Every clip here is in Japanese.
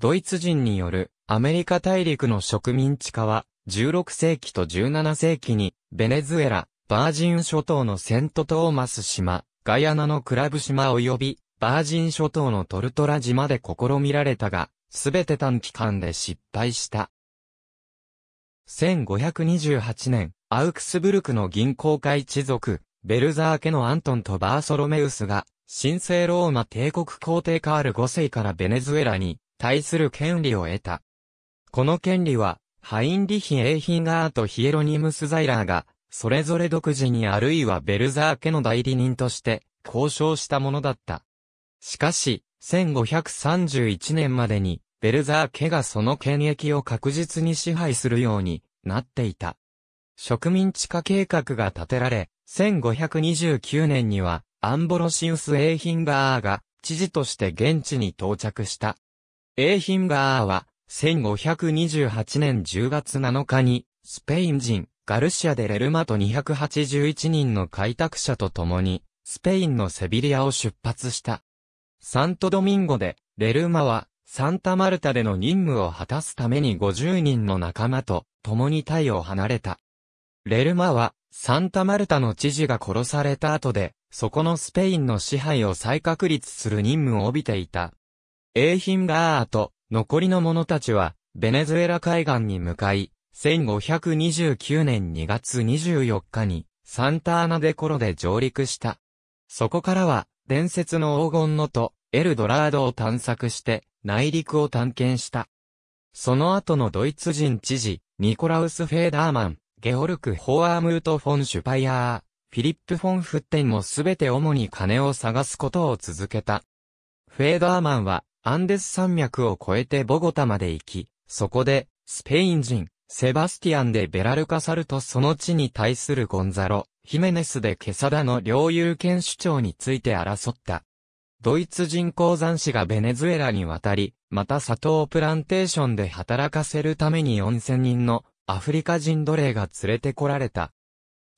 ドイツ人によるアメリカ大陸の植民地化は、16世紀と17世紀に、ベネズエラ、バージン諸島のセントトーマス島、ガヤナのクラブ島及び、バージン諸島のトルトラ島で試みられたが、すべて短期間で失敗した。1528年、アウクスブルクの銀行会一族、ベルザー家のアントンとバーソロメウスが、神聖ローマ帝国皇帝カール5世からベネズエラに対する権利を得た。この権利は、ハインリヒ・エーヒンガーとヒエロニムス・ザイラーが、それぞれ独自にあるいはベルザー家の代理人として、交渉したものだった。しかし、1531年までに、ベルザー家がその権益を確実に支配するようになっていた。植民地化計画が立てられ、1529年には、アンボロシウス・エーヒンガーが、知事として現地に到着した。エーヒンガーは、1528年10月7日に、スペイン人、ガルシア・でレルマと281人の開拓者と共に、スペインのセビリアを出発した。サントドミンゴで、レルマは、サンタマルタでの任務を果たすために50人の仲間と、共にタイを離れた。レルマは、サンタマルタの知事が殺された後で、そこのスペインの支配を再確立する任務を帯びていた。英品ガーと残りの者たちは、ベネズエラ海岸に向かい、1529年2月24日に、サンタアナデコロで上陸した。そこからは、伝説の黄金の都、エルドラードを探索して、内陸を探検した。その後のドイツ人知事、ニコラウス・フェーダーマン、ゲオルク・ホアームート・フォン・シュパイアー、フィリップ・フォン・フッテンもすべて主に金を探すことを続けた。フェーダーマンは、アンデス山脈を越えてボゴタまで行き、そこで、スペイン人、セバスティアンでベラルカサルとその地に対するゴンザロ、ヒメネスでケサダの領有権主張について争った。ドイツ人鉱山士がベネズエラに渡り、また砂糖プランテーションで働かせるために4000人のアフリカ人奴隷が連れてこられた。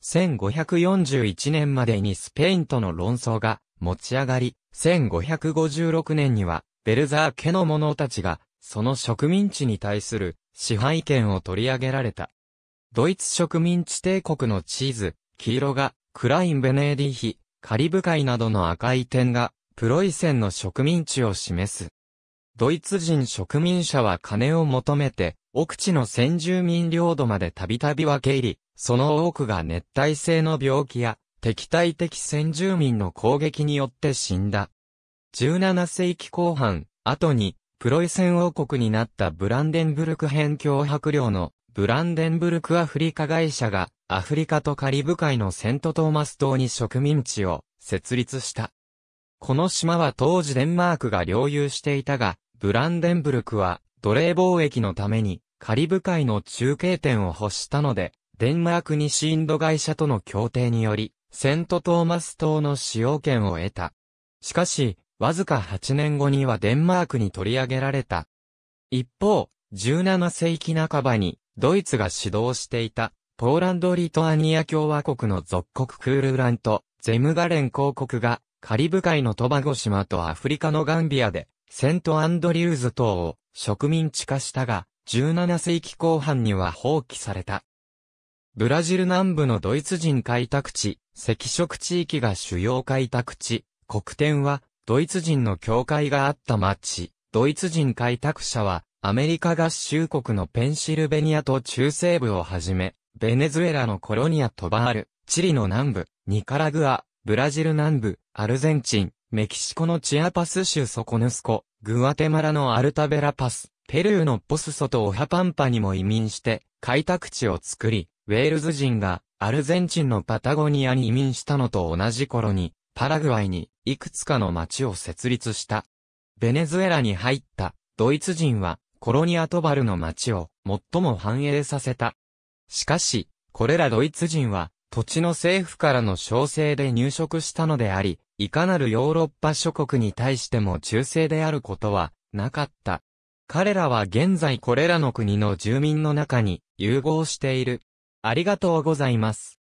1541年までにスペインとの論争が持ち上がり、1556年にはベルザー家の者たちが、その植民地に対する支配権を取り上げられた。ドイツ植民地帝国の地図、黄色が、クライン・ベネーディヒ、カリブ海などの赤い点が、プロイセンの植民地を示す。ドイツ人植民者は金を求めて、奥地の先住民領土までたびたび分け入り、その多くが熱帯性の病気や、敵対的先住民の攻撃によって死んだ。17世紀後半、後に、プロイセン王国になったブランデンブルク辺境白領のブランデンブルクアフリカ会社がアフリカとカリブ海のセントトーマス島に植民地を設立した。この島は当時デンマークが領有していたが、ブランデンブルクは奴隷貿易のためにカリブ海の中継点を欲したので、デンマーク西インド会社との協定により、セントトーマス島の使用権を得た。しかし、わずか8年後にはデンマークに取り上げられた。一方、17世紀半ばにドイツが指導していたポーランド・リトアニア共和国の属国クールランとゼムガレン公国がカリブ海のトバゴ島とアフリカのガンビアでセント・アンドリューズ島を植民地化したが、17世紀後半には放棄された。ブラジル南部のドイツ人開拓地、赤色地域が主要開拓地、黒点はドイツ人の教会があった町、ドイツ人開拓者は、アメリカ合衆国のペンシルベニアと中西部をはじめ、ベネズエラのコロニアトバール、チリの南部、ニカラグア、ブラジル南部、アルゼンチン、メキシコのチアパス州ソコヌスコ、グアテマラのアルタベラパス、ペルーのポスソとオハパンパにも移民して、開拓地を作り、ウェールズ人がアルゼンチンのパタゴニアに移民したのと同じ頃に、パラグアイにいくつかの町を設立した。ベネズエラに入ったドイツ人はコロニアトバルの町を最も繁栄させた。しかし、これらドイツ人は土地の政府からの招請で入植したのであり、いかなるヨーロッパ諸国に対しても忠誠であることはなかった。彼らは現在これらの国の住民の中に融合している。ありがとうございます。